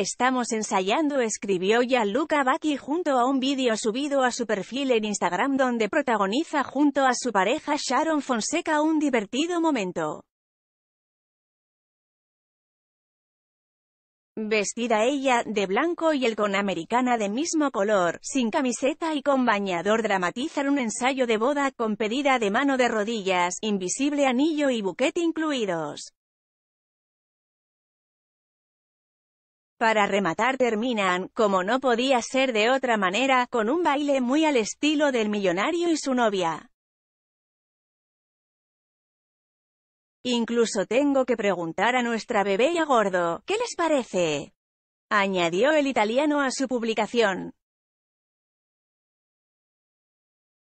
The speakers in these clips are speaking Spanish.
Estamos ensayando escribió Luca Bacchi junto a un vídeo subido a su perfil en Instagram donde protagoniza junto a su pareja Sharon Fonseca un divertido momento. Vestida ella, de blanco y el con americana de mismo color, sin camiseta y con bañador dramatizan un ensayo de boda, con pedida de mano de rodillas, invisible anillo y buquete incluidos. Para rematar terminan, como no podía ser de otra manera, con un baile muy al estilo del millonario y su novia. Incluso tengo que preguntar a nuestra bebé y a Gordo, ¿qué les parece? Añadió el italiano a su publicación.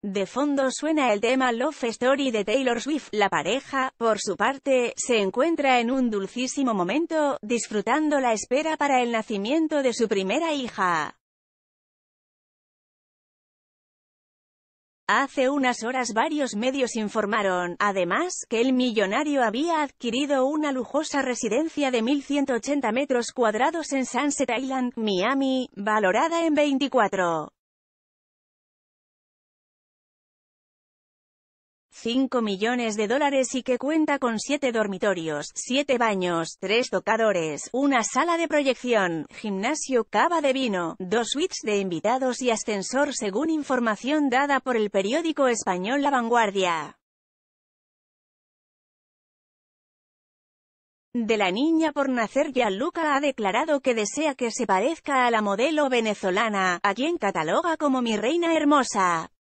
De fondo suena el tema Love Story de Taylor Swift. La pareja, por su parte, se encuentra en un dulcísimo momento, disfrutando la espera para el nacimiento de su primera hija. Hace unas horas varios medios informaron, además, que el millonario había adquirido una lujosa residencia de 1.180 metros cuadrados en Sunset Island, Miami, valorada en 24. 5 millones de dólares y que cuenta con 7 dormitorios, 7 baños, 3 tocadores, una sala de proyección, gimnasio, cava de vino, dos suites de invitados y ascensor según información dada por el periódico español La Vanguardia. de la niña por nacer Gianluca ha declarado que desea que se parezca a la modelo venezolana, a quien cataloga como mi reina hermosa.